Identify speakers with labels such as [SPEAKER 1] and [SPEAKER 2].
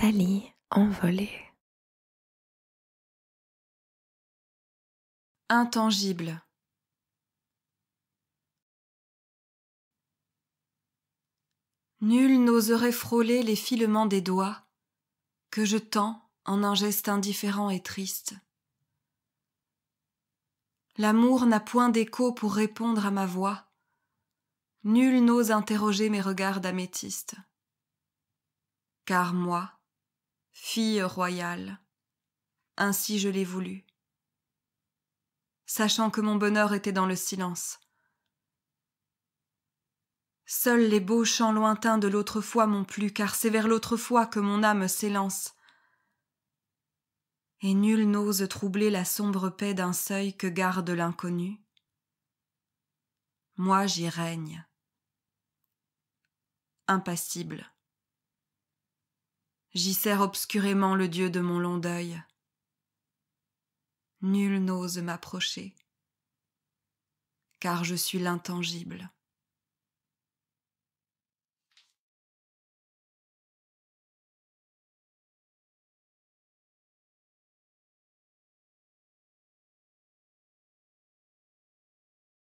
[SPEAKER 1] Tali, envolée.
[SPEAKER 2] Intangible.
[SPEAKER 3] Nul n'oserait frôler les filements des doigts que je tends en un geste indifférent et triste. L'amour n'a point d'écho pour répondre à ma voix. Nul n'ose interroger mes regards d'améthyste. Car moi, fille royale. Ainsi je l'ai voulu. Sachant que mon bonheur était dans le silence. Seuls les beaux chants lointains de l'autrefois m'ont plu, car c'est vers l'autrefois que mon âme s'élance. Et nul n'ose troubler la sombre paix d'un seuil que garde l'inconnu. Moi j'y règne. Impassible j'y sers obscurément le dieu de mon long deuil. Nul n'ose m'approcher, car je suis l'intangible.